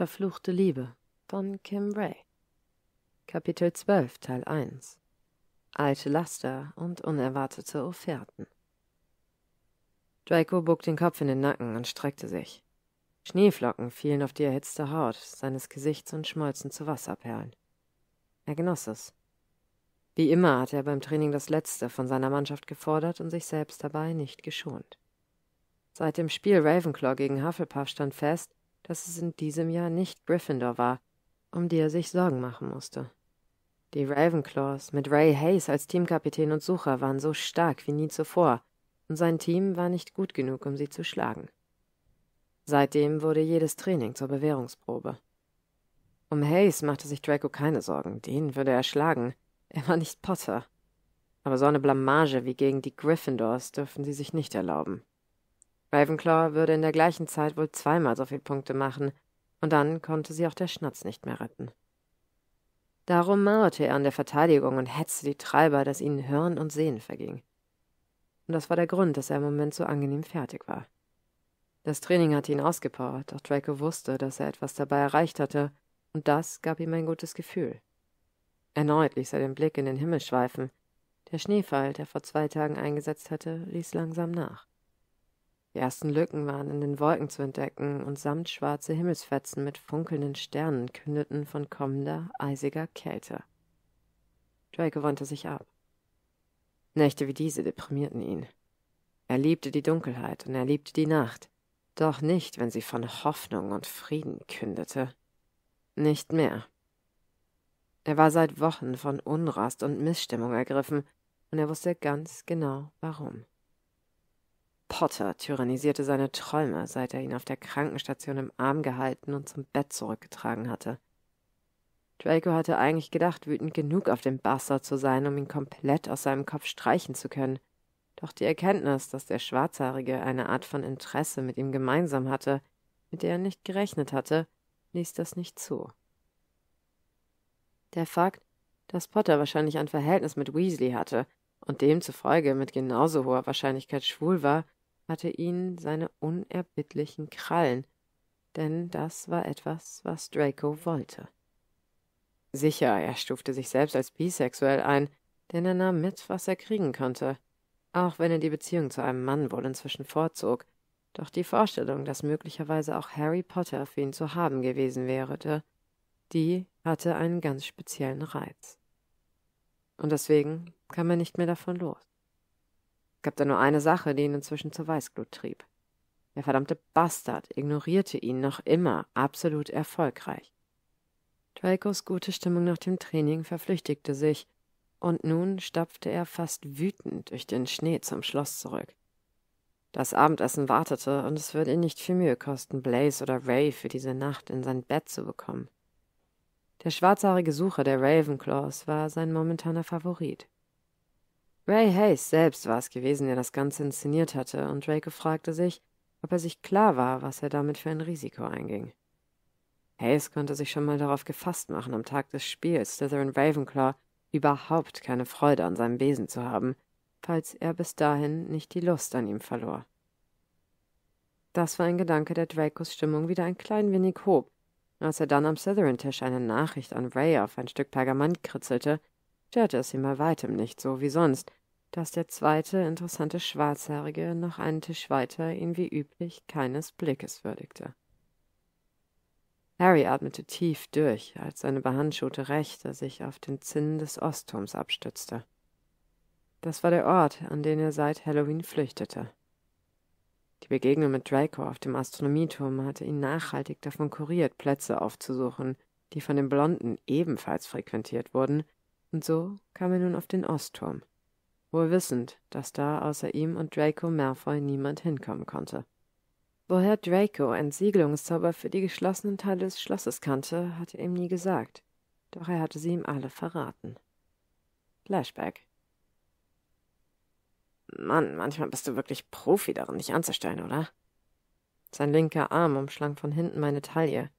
Verfluchte Liebe von Kim Ray. Kapitel 12, Teil 1 Alte Laster und unerwartete Offerten. Draco bog den Kopf in den Nacken und streckte sich. Schneeflocken fielen auf die erhitzte Haut seines Gesichts und schmolzen zu Wasserperlen. Er genoss es. Wie immer hatte er beim Training das Letzte von seiner Mannschaft gefordert und sich selbst dabei nicht geschont. Seit dem Spiel Ravenclaw gegen Hufflepuff stand fest, dass es in diesem Jahr nicht Gryffindor war, um die er sich Sorgen machen musste. Die Ravenclaws mit Ray Hayes als Teamkapitän und Sucher waren so stark wie nie zuvor, und sein Team war nicht gut genug, um sie zu schlagen. Seitdem wurde jedes Training zur Bewährungsprobe. Um Hayes machte sich Draco keine Sorgen, den würde er schlagen. Er war nicht Potter. Aber so eine Blamage wie gegen die Gryffindors dürfen sie sich nicht erlauben. Ravenclaw würde in der gleichen Zeit wohl zweimal so viel Punkte machen, und dann konnte sie auch der Schnatz nicht mehr retten. Darum mauerte er an der Verteidigung und hetzte die Treiber, dass ihnen Hören und Sehen verging. Und das war der Grund, dass er im Moment so angenehm fertig war. Das Training hatte ihn ausgepowert, doch Draco wusste, dass er etwas dabei erreicht hatte, und das gab ihm ein gutes Gefühl. Erneut ließ er den Blick in den Himmel schweifen. Der Schneefall, der vor zwei Tagen eingesetzt hatte, ließ langsam nach. Die ersten Lücken waren in den Wolken zu entdecken und samtschwarze Himmelsfetzen mit funkelnden Sternen kündeten von kommender, eisiger Kälte. Drake wandte sich ab. Nächte wie diese deprimierten ihn. Er liebte die Dunkelheit und er liebte die Nacht, doch nicht, wenn sie von Hoffnung und Frieden kündete. Nicht mehr. Er war seit Wochen von Unrast und Missstimmung ergriffen, und er wusste ganz genau warum. Potter tyrannisierte seine Träume, seit er ihn auf der Krankenstation im Arm gehalten und zum Bett zurückgetragen hatte. Draco hatte eigentlich gedacht, wütend genug auf den Bastard zu sein, um ihn komplett aus seinem Kopf streichen zu können. Doch die Erkenntnis, dass der Schwarzhaarige eine Art von Interesse mit ihm gemeinsam hatte, mit der er nicht gerechnet hatte, ließ das nicht zu. Der Fakt, dass Potter wahrscheinlich ein Verhältnis mit Weasley hatte und demzufolge mit genauso hoher Wahrscheinlichkeit schwul war, hatte ihn seine unerbittlichen Krallen, denn das war etwas, was Draco wollte. Sicher, er stufte sich selbst als bisexuell ein, denn er nahm mit, was er kriegen konnte, auch wenn er die Beziehung zu einem Mann wohl inzwischen vorzog, doch die Vorstellung, dass möglicherweise auch Harry Potter für ihn zu haben gewesen wäre, die hatte einen ganz speziellen Reiz. Und deswegen kam er nicht mehr davon los. Gab da nur eine Sache, die ihn inzwischen zur Weißglut trieb. Der verdammte Bastard ignorierte ihn noch immer, absolut erfolgreich. Dracos gute Stimmung nach dem Training verflüchtigte sich, und nun stapfte er fast wütend durch den Schnee zum Schloss zurück. Das Abendessen wartete, und es würde ihn nicht viel Mühe kosten, Blaze oder Ray für diese Nacht in sein Bett zu bekommen. Der schwarzhaarige Sucher der Ravenclaws war sein momentaner Favorit. Ray Hayes selbst war es gewesen, der das Ganze inszeniert hatte, und Drake fragte sich, ob er sich klar war, was er damit für ein Risiko einging. Hayes konnte sich schon mal darauf gefasst machen, am Tag des Spiels Slytherin Ravenclaw überhaupt keine Freude an seinem Wesen zu haben, falls er bis dahin nicht die Lust an ihm verlor. Das war ein Gedanke, der Dracos Stimmung wieder ein klein wenig hob. Als er dann am Slytherin-Tisch eine Nachricht an Ray auf ein Stück Pergament kritzelte, störte es ihm bei weitem nicht so wie sonst, dass der zweite interessante Schwarzhaarige noch einen Tisch weiter ihn wie üblich keines Blickes würdigte. Harry atmete tief durch, als seine behandschuhte Rechte sich auf den Zinnen des Ostturms abstützte. Das war der Ort, an den er seit Halloween flüchtete. Die Begegnung mit Draco auf dem Astronomieturm hatte ihn nachhaltig davon kuriert, Plätze aufzusuchen, die von den Blonden ebenfalls frequentiert wurden, und so kam er nun auf den Ostturm wohl wissend, dass da außer ihm und Draco Malfoy niemand hinkommen konnte. Woher Draco Entsiegelungszauber für die geschlossenen Teile des Schlosses kannte, hatte ihm nie gesagt, doch er hatte sie ihm alle verraten. Flashback. Mann, manchmal bist du wirklich Profi darin, dich anzustellen, oder? Sein linker Arm umschlang von hinten meine Taille.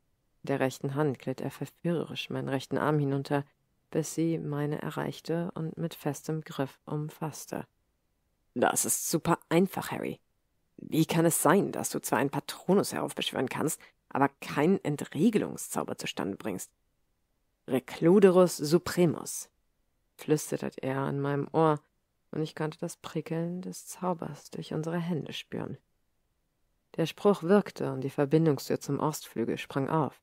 In der rechten Hand glitt er verführerisch meinen rechten Arm hinunter, bis sie meine erreichte und mit festem Griff umfasste. Das ist super einfach, Harry. Wie kann es sein, dass du zwar einen Patronus heraufbeschwören kannst, aber keinen Entregelungszauber zustande bringst? Recluderus supremus, flüsterte er in meinem Ohr, und ich konnte das Prickeln des Zaubers durch unsere Hände spüren. Der Spruch wirkte und die Verbindungstür zum Ostflügel sprang auf.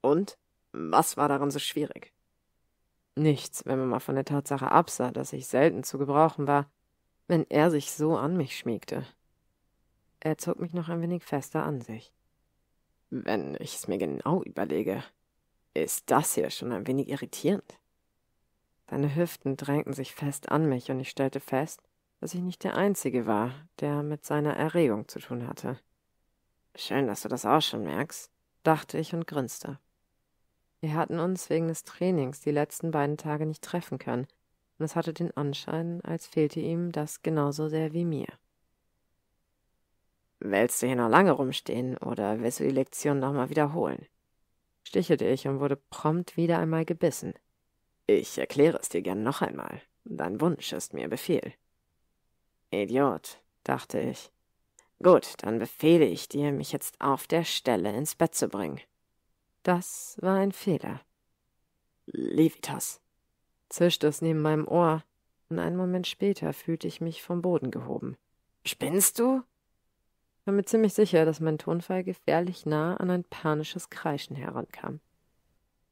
Und was war daran so schwierig? Nichts, wenn man mal von der Tatsache absah, dass ich selten zu gebrauchen war, wenn er sich so an mich schmiegte. Er zog mich noch ein wenig fester an sich. Wenn ich es mir genau überlege, ist das hier schon ein wenig irritierend. Seine Hüften drängten sich fest an mich und ich stellte fest, dass ich nicht der Einzige war, der mit seiner Erregung zu tun hatte. Schön, dass du das auch schon merkst, dachte ich und grinste. Wir hatten uns wegen des Trainings die letzten beiden Tage nicht treffen können, und es hatte den Anschein, als fehlte ihm das genauso sehr wie mir. Willst du hier noch lange rumstehen oder willst du die Lektion nochmal wiederholen? stichelte ich und wurde prompt wieder einmal gebissen. Ich erkläre es dir gern noch einmal. Dein Wunsch ist mir Befehl. Idiot, dachte ich. Gut, dann befehle ich dir, mich jetzt auf der Stelle ins Bett zu bringen. Das war ein Fehler. Levitas, zischte es neben meinem Ohr, und einen Moment später fühlte ich mich vom Boden gehoben. Spinnst du? Ich war mir ziemlich sicher, dass mein Tonfall gefährlich nah an ein panisches Kreischen herankam.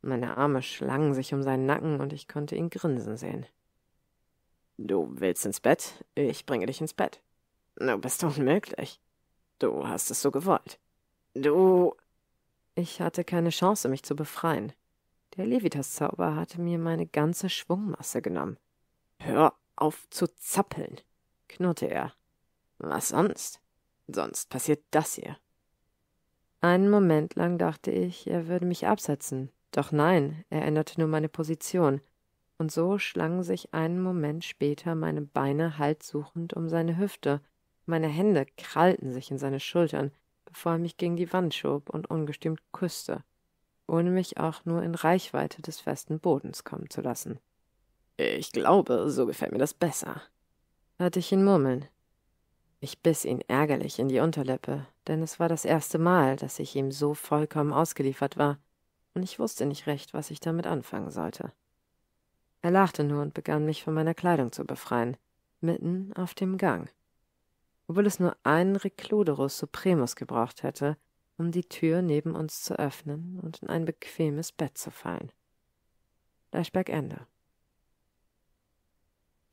Meine Arme schlangen sich um seinen Nacken und ich konnte ihn grinsen sehen. Du willst ins Bett? Ich bringe dich ins Bett. Du bist unmöglich. Du hast es so gewollt. Du. Ich hatte keine Chance, mich zu befreien. Der Levitas-Zauber hatte mir meine ganze Schwungmasse genommen. Hör auf zu zappeln, knurrte er. Was sonst? Sonst passiert das hier. Einen Moment lang dachte ich, er würde mich absetzen. Doch nein, er änderte nur meine Position. Und so schlangen sich einen Moment später meine Beine haltsuchend um seine Hüfte. Meine Hände krallten sich in seine Schultern bevor er mich gegen die Wand schob und ungestimmt küsste, ohne mich auch nur in Reichweite des festen Bodens kommen zu lassen. Ich glaube, so gefällt mir das besser, hörte ich ihn murmeln. Ich biss ihn ärgerlich in die Unterlippe, denn es war das erste Mal, dass ich ihm so vollkommen ausgeliefert war, und ich wusste nicht recht, was ich damit anfangen sollte. Er lachte nur und begann mich von meiner Kleidung zu befreien, mitten auf dem Gang obwohl es nur einen Recluderus Supremus gebraucht hätte, um die Tür neben uns zu öffnen und in ein bequemes Bett zu fallen. Fleischberg Ende.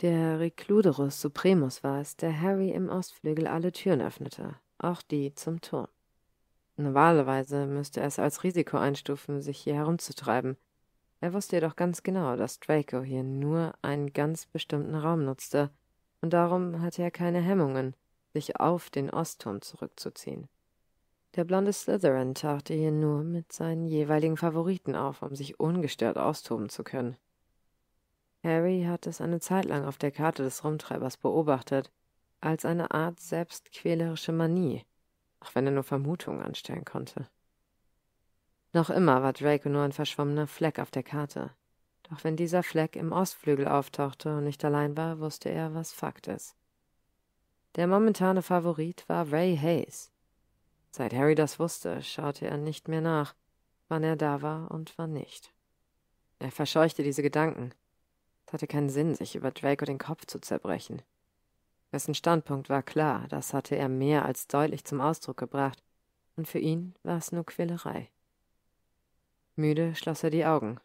Der Recluderus Supremus war es, der Harry im Ostflügel alle Türen öffnete, auch die zum Turm. Normalerweise müsste er es als Risiko einstufen, sich hier herumzutreiben. Er wusste jedoch ganz genau, dass Draco hier nur einen ganz bestimmten Raum nutzte, und darum hatte er keine Hemmungen, sich auf den Ostturm zurückzuziehen. Der blonde Slytherin tauchte hier nur mit seinen jeweiligen Favoriten auf, um sich ungestört austoben zu können. Harry hat es eine Zeit lang auf der Karte des Rumtreibers beobachtet, als eine Art selbstquälerische Manie, auch wenn er nur Vermutungen anstellen konnte. Noch immer war Draco nur ein verschwommener Fleck auf der Karte. Doch wenn dieser Fleck im Ostflügel auftauchte und nicht allein war, wusste er, was Fakt ist. Der momentane Favorit war Ray Hayes. Seit Harry das wusste, schaute er nicht mehr nach, wann er da war und wann nicht. Er verscheuchte diese Gedanken. Es hatte keinen Sinn, sich über Draco den Kopf zu zerbrechen. Dessen Standpunkt war klar, das hatte er mehr als deutlich zum Ausdruck gebracht, und für ihn war es nur Quälerei. Müde schloss er die Augen.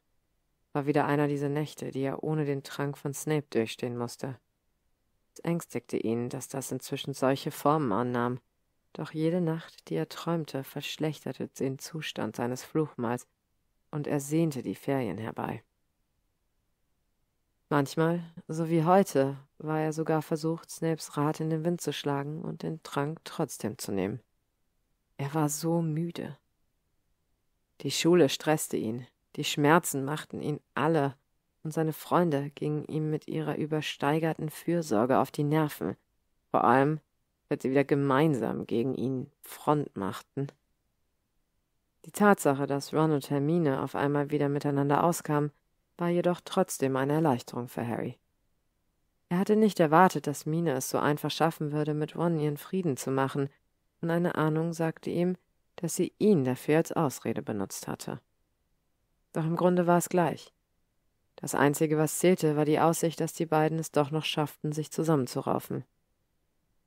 War wieder einer dieser Nächte, die er ohne den Trank von Snape durchstehen musste ängstigte ihn, dass das inzwischen solche Formen annahm. Doch jede Nacht, die er träumte, verschlechterte den Zustand seines Fluchmals, und er sehnte die Ferien herbei. Manchmal, so wie heute, war er sogar versucht, Snapes Rad in den Wind zu schlagen und den Trank trotzdem zu nehmen. Er war so müde. Die Schule stresste ihn, die Schmerzen machten ihn alle und seine Freunde gingen ihm mit ihrer übersteigerten Fürsorge auf die Nerven, vor allem, wenn sie wieder gemeinsam gegen ihn Front machten. Die Tatsache, dass Ron und Hermine auf einmal wieder miteinander auskamen, war jedoch trotzdem eine Erleichterung für Harry. Er hatte nicht erwartet, dass Mine es so einfach schaffen würde, mit Ron ihren Frieden zu machen, und eine Ahnung sagte ihm, dass sie ihn dafür als Ausrede benutzt hatte. Doch im Grunde war es gleich. Das Einzige, was zählte, war die Aussicht, dass die beiden es doch noch schafften, sich zusammenzuraufen.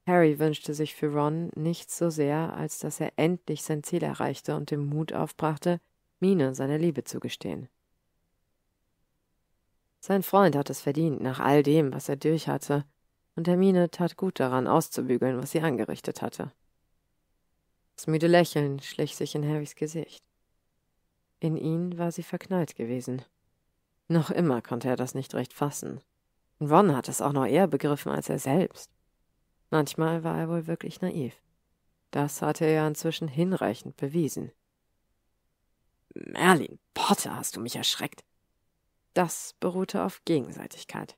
Harry wünschte sich für Ron nichts so sehr, als dass er endlich sein Ziel erreichte und den Mut aufbrachte, Mine seine Liebe zu gestehen. Sein Freund hat es verdient, nach all dem, was er durch hatte, und Hermine tat gut daran, auszubügeln, was sie angerichtet hatte. Das müde Lächeln schlich sich in Harrys Gesicht. In ihn war sie verknallt gewesen. Noch immer konnte er das nicht recht fassen. Und Ron hat es auch noch eher begriffen als er selbst. Manchmal war er wohl wirklich naiv. Das hatte er ja inzwischen hinreichend bewiesen. Merlin Potter, hast du mich erschreckt. Das beruhte auf Gegenseitigkeit.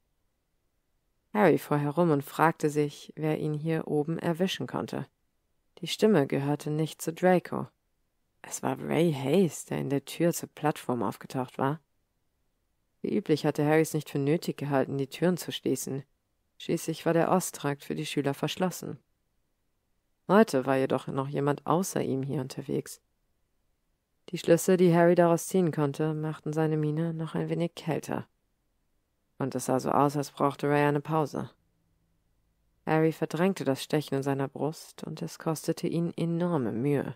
Harry fuhr herum und fragte sich, wer ihn hier oben erwischen konnte. Die Stimme gehörte nicht zu Draco. Es war Ray Hayes, der in der Tür zur Plattform aufgetaucht war. Wie üblich hatte Harry es nicht für nötig gehalten, die Türen zu schließen. Schließlich war der Osttrakt für die Schüler verschlossen. Heute war jedoch noch jemand außer ihm hier unterwegs. Die Schlüsse, die Harry daraus ziehen konnte, machten seine Miene noch ein wenig kälter. Und es sah so aus, als brauchte Ray eine Pause. Harry verdrängte das Stechen in seiner Brust, und es kostete ihn enorme Mühe.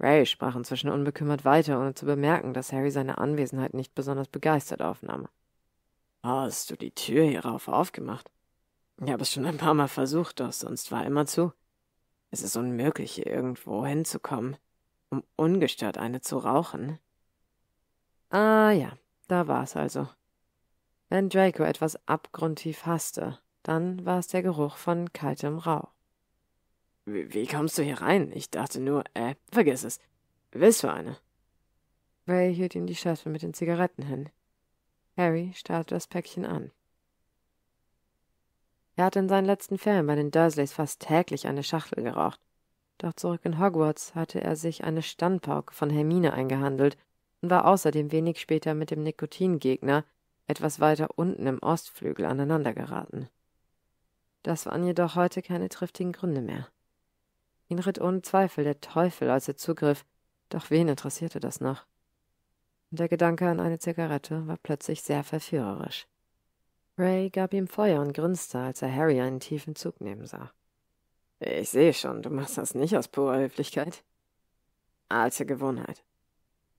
Ray sprach inzwischen unbekümmert weiter, ohne zu bemerken, dass Harry seine Anwesenheit nicht besonders begeistert aufnahm. Hast du die Tür hierauf aufgemacht? Ich habe es schon ein paar Mal versucht, doch sonst war immer zu. Es ist unmöglich, hier irgendwo hinzukommen, um ungestört eine zu rauchen. Ah ja, da war es also. Wenn Draco etwas abgrundtief hasste, dann war es der Geruch von kaltem Rauch. Wie, kommst du hier rein? Ich dachte nur, äh, vergiss es. Willst du eine? Ray hielt ihm die Schachtel mit den Zigaretten hin. Harry starrte das Päckchen an. Er hatte in seinen letzten Ferien bei den Dursleys fast täglich eine Schachtel geraucht. Doch zurück in Hogwarts hatte er sich eine Standpauke von Hermine eingehandelt und war außerdem wenig später mit dem Nikotingegner etwas weiter unten im Ostflügel aneinandergeraten. Das waren jedoch heute keine triftigen Gründe mehr. Ihn ritt ohne Zweifel der Teufel, als er zugriff, doch wen interessierte das noch? Und der Gedanke an eine Zigarette war plötzlich sehr verführerisch. Ray gab ihm Feuer und grinste, als er Harry einen tiefen Zug nehmen sah. Ich sehe schon, du machst das nicht aus purer Höflichkeit. Alte Gewohnheit.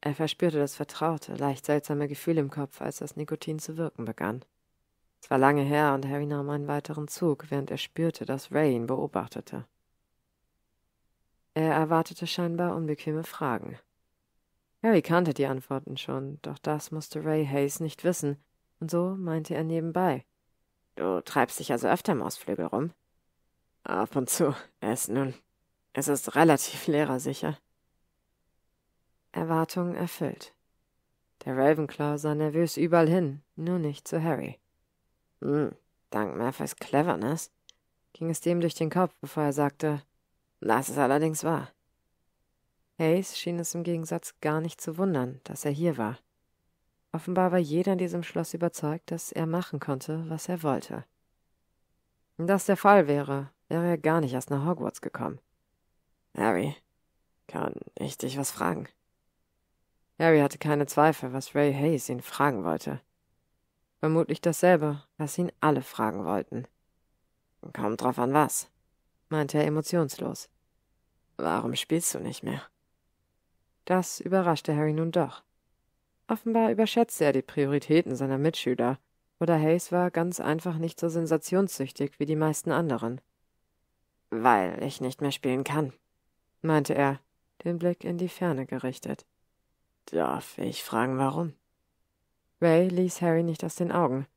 Er verspürte das vertraute, leicht seltsame Gefühl im Kopf, als das Nikotin zu wirken begann. Es war lange her und Harry nahm einen weiteren Zug, während er spürte, dass Ray ihn beobachtete. Er erwartete scheinbar unbequeme Fragen. Harry kannte die Antworten schon, doch das musste Ray Hayes nicht wissen, und so meinte er nebenbei. Du treibst dich also öfter im Ausflügel rum? Ab und zu, es nun. Es ist relativ lehrersicher. Erwartung erfüllt. Der Ravenclaw sah nervös überall hin, nur nicht zu Harry. Hm, dank Malfoys Cleverness ging es dem durch den Kopf, bevor er sagte, das ist allerdings wahr. Hayes schien es im Gegensatz gar nicht zu wundern, dass er hier war. Offenbar war jeder in diesem Schloss überzeugt, dass er machen konnte, was er wollte. Wenn das der Fall wäre, wäre er gar nicht erst nach Hogwarts gekommen. Harry, kann ich dich was fragen? Harry hatte keine Zweifel, was Ray Hayes ihn fragen wollte. Vermutlich dasselbe, was ihn alle fragen wollten. Kommt drauf an was meinte er emotionslos. Warum spielst du nicht mehr? Das überraschte Harry nun doch. Offenbar überschätzte er die Prioritäten seiner Mitschüler, oder Hayes war ganz einfach nicht so sensationssüchtig wie die meisten anderen. Weil ich nicht mehr spielen kann, meinte er, den Blick in die Ferne gerichtet. Darf ich fragen, warum? Ray ließ Harry nicht aus den Augen,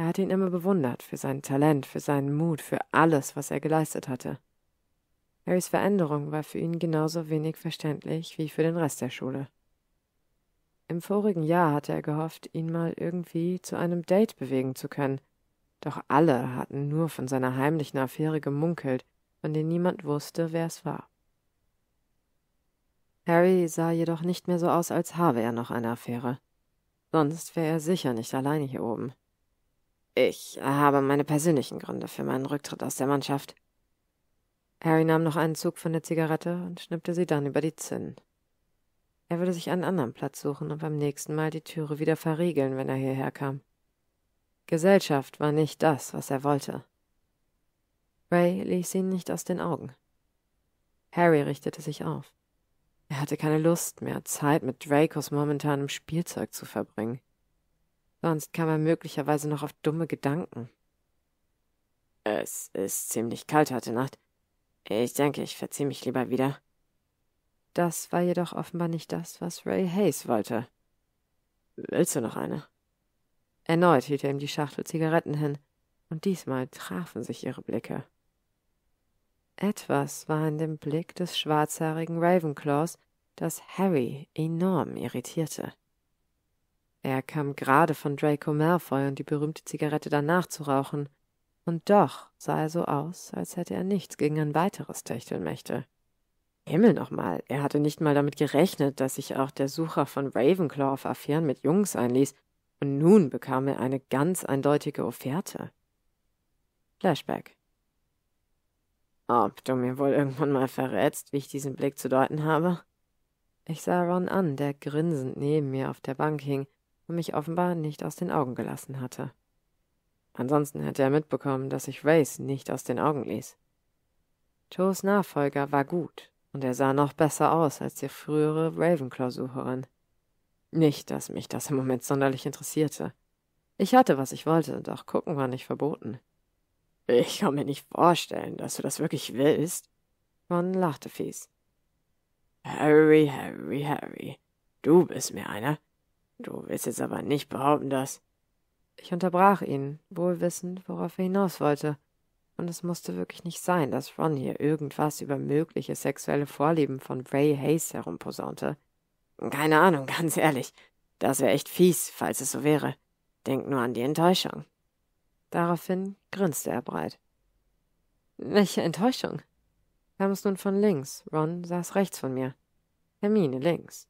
er hatte ihn immer bewundert für sein Talent, für seinen Mut, für alles, was er geleistet hatte. Harrys Veränderung war für ihn genauso wenig verständlich wie für den Rest der Schule. Im vorigen Jahr hatte er gehofft, ihn mal irgendwie zu einem Date bewegen zu können, doch alle hatten nur von seiner heimlichen Affäre gemunkelt, von der niemand wusste, wer es war. Harry sah jedoch nicht mehr so aus, als habe er noch eine Affäre. Sonst wäre er sicher nicht alleine hier oben. Ich habe meine persönlichen Gründe für meinen Rücktritt aus der Mannschaft. Harry nahm noch einen Zug von der Zigarette und schnippte sie dann über die Zinn. Er würde sich einen anderen Platz suchen und beim nächsten Mal die Türe wieder verriegeln, wenn er hierher kam. Gesellschaft war nicht das, was er wollte. Ray ließ ihn nicht aus den Augen. Harry richtete sich auf. Er hatte keine Lust mehr, Zeit mit Dracos momentanem Spielzeug zu verbringen. Sonst kam er möglicherweise noch auf dumme Gedanken. Es ist ziemlich kalt heute Nacht. Ich denke, ich verziehe mich lieber wieder. Das war jedoch offenbar nicht das, was Ray Hayes wollte. Willst du noch eine? Erneut hielt er ihm die Schachtel Zigaretten hin, und diesmal trafen sich ihre Blicke. Etwas war in dem Blick des schwarzhaarigen Ravenclaws, das Harry enorm irritierte. Er kam gerade von Draco Malfoy und die berühmte Zigarette danach zu rauchen. Und doch sah er so aus, als hätte er nichts gegen ein weiteres Techtelmächte. Himmel nochmal, er hatte nicht mal damit gerechnet, dass sich auch der Sucher von Ravenclaw auf Affären mit Jungs einließ, und nun bekam er eine ganz eindeutige Offerte. Flashback. Ob du mir wohl irgendwann mal verrätst, wie ich diesen Blick zu deuten habe? Ich sah Ron an, der grinsend neben mir auf der Bank hing und mich offenbar nicht aus den Augen gelassen hatte. Ansonsten hätte er mitbekommen, dass ich Race nicht aus den Augen ließ. Joes Nachfolger war gut, und er sah noch besser aus als die frühere Ravenclaw-Sucherin. Nicht, dass mich das im Moment sonderlich interessierte. Ich hatte, was ich wollte, doch gucken war nicht verboten. Ich kann mir nicht vorstellen, dass du das wirklich willst. Ron lachte fies. Harry, Harry, Harry, du bist mir einer, Du willst jetzt aber nicht behaupten, dass. Ich unterbrach ihn, wohl wissend, worauf er hinaus wollte. Und es musste wirklich nicht sein, dass Ron hier irgendwas über mögliche sexuelle Vorlieben von Ray Hayes herumposaunte. Keine Ahnung, ganz ehrlich. Das wäre echt fies, falls es so wäre. Denk nur an die Enttäuschung. Daraufhin grinste er breit. Welche Enttäuschung? Kam es nun von links. Ron saß rechts von mir. Hermine links.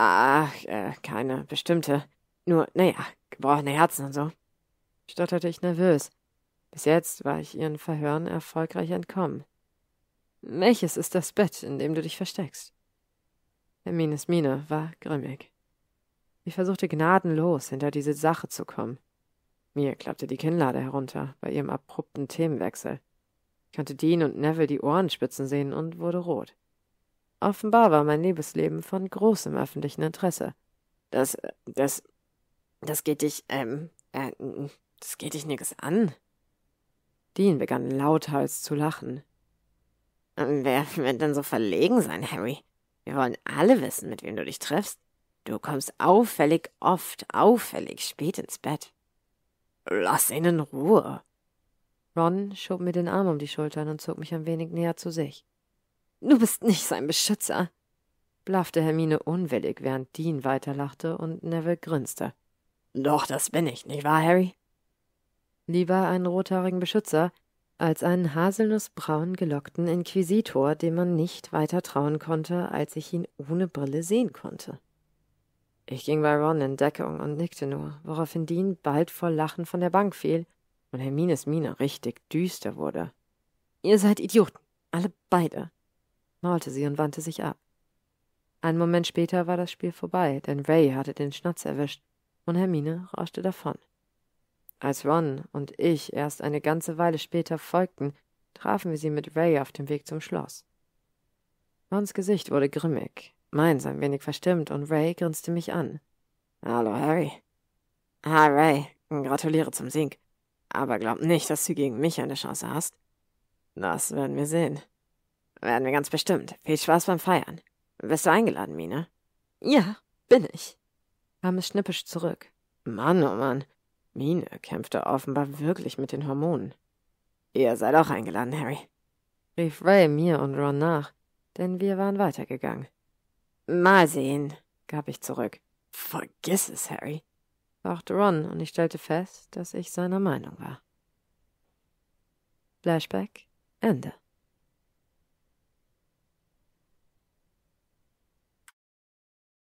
Ach, äh, keine bestimmte. Nur, naja, gebrochene Herzen und so. Stotterte ich nervös. Bis jetzt war ich ihren Verhören erfolgreich entkommen. Welches ist das Bett, in dem du dich versteckst? Hermines Miene war grimmig. Ich versuchte gnadenlos hinter diese Sache zu kommen. Mir klappte die Kinnlade herunter bei ihrem abrupten Themenwechsel. Ich konnte Dean und Neville die Ohrenspitzen sehen und wurde rot. Offenbar war mein Liebesleben von großem öffentlichen Interesse. Das, das, das geht dich, ähm, äh, das geht dich nix an. Dean begann lauthals zu lachen. Ähm, wer wird denn so verlegen sein, Harry? Wir wollen alle wissen, mit wem du dich triffst. Du kommst auffällig oft, auffällig spät ins Bett. Lass ihn in Ruhe. Ron schob mir den Arm um die Schultern und zog mich ein wenig näher zu sich. Du bist nicht sein Beschützer, blaffte Hermine unwillig, während Dean weiterlachte und Neville grinste. Doch, das bin ich, nicht wahr, Harry? Lieber einen rothaarigen Beschützer als einen haselnussbraun gelockten Inquisitor, dem man nicht weiter trauen konnte, als ich ihn ohne Brille sehen konnte. Ich ging bei Ron in Deckung und nickte nur, woraufhin Dean bald vor Lachen von der Bank fiel und Hermines Miene richtig düster wurde. Ihr seid Idioten, alle beide, maulte sie und wandte sich ab. Einen Moment später war das Spiel vorbei, denn Ray hatte den Schnatz erwischt und Hermine rauschte davon. Als Ron und ich erst eine ganze Weile später folgten, trafen wir sie mit Ray auf dem Weg zum Schloss. Rons Gesicht wurde grimmig, meins ein wenig verstimmt und Ray grinste mich an. Hallo, Harry. Hi, Ray. Gratuliere zum Sieg. Aber glaub nicht, dass du gegen mich eine Chance hast. Das werden wir sehen. Werden wir ganz bestimmt. Viel Spaß beim Feiern. Bist du eingeladen, Mina? Ja, bin ich. Kam es schnippisch zurück. Mann, oh Mann. Mine kämpfte offenbar wirklich mit den Hormonen. Ihr seid auch eingeladen, Harry. Rief Ray mir und Ron nach, denn wir waren weitergegangen. Mal sehen, gab ich zurück. Vergiss es, Harry, fauchte Ron, und ich stellte fest, dass ich seiner Meinung war. Flashback Ende.